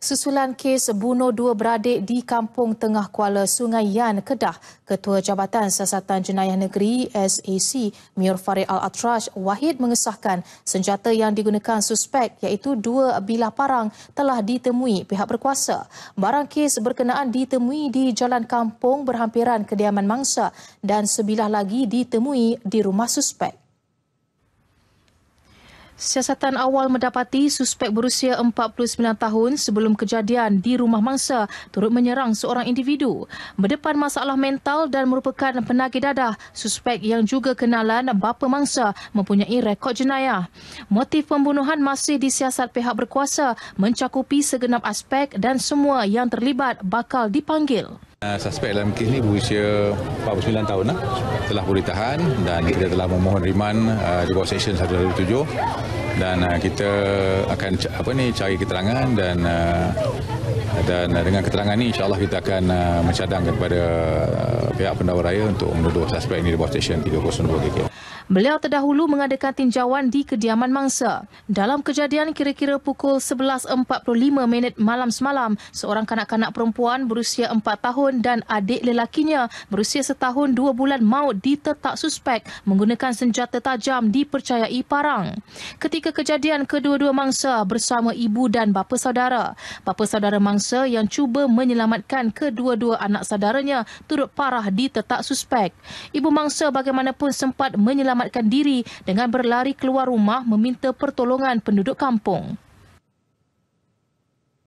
Susulan kes bunuh dua beradik di Kampung Tengah Kuala Sungai Yan, Kedah, Ketua Jabatan Siasatan Jenayah Negeri SAC, Mir Farid Al-Atraj Wahid mengesahkan senjata yang digunakan suspek iaitu dua bilah parang telah ditemui pihak berkuasa. Barang kes berkenaan ditemui di jalan kampung berhampiran kediaman mangsa dan sebilah lagi ditemui di rumah suspek. Siasatan awal mendapati suspek berusia 49 tahun sebelum kejadian di rumah mangsa turut menyerang seorang individu. Berdepan masalah mental dan merupakan penagih dadah, suspek yang juga kenalan bapa mangsa mempunyai rekod jenayah. Motif pembunuhan masih disiasat pihak berkuasa mencakupi segenap aspek dan semua yang terlibat bakal dipanggil. Ah, suspek dalam kes ini berusia 49 tahun lah. telah boleh tahan dan kita telah memohon riman uh, ah, di bawah Seksyen 127 dan uh, kita akan apa ni cari keterangan dan uh, dan eh, dengan keterangan ini insyaAllah kita akan eh, mencadangkan kepada eh, pihak pendawa raya untuk menuduh suspek ini di bawah stesen 302 KK. Beliau terdahulu mengadakan tinjauan di kediaman mangsa. Dalam kejadian kira-kira pukul 11.45 minit malam semalam, seorang kanak-kanak perempuan berusia 4 tahun dan adik lelakinya berusia setahun 2 bulan maut ditetak suspek menggunakan senjata tajam dipercayai parang. Ketika kejadian, kedua-dua mangsa bersama ibu dan bapa saudara. Bapa saudara mangsa kuasa yang cuba menyelamatkan kedua-dua anak saudaranya turut parah ditetak suspek. Ibu mangsa bagaimanapun sempat menyelamatkan diri dengan berlari keluar rumah meminta pertolongan penduduk kampung.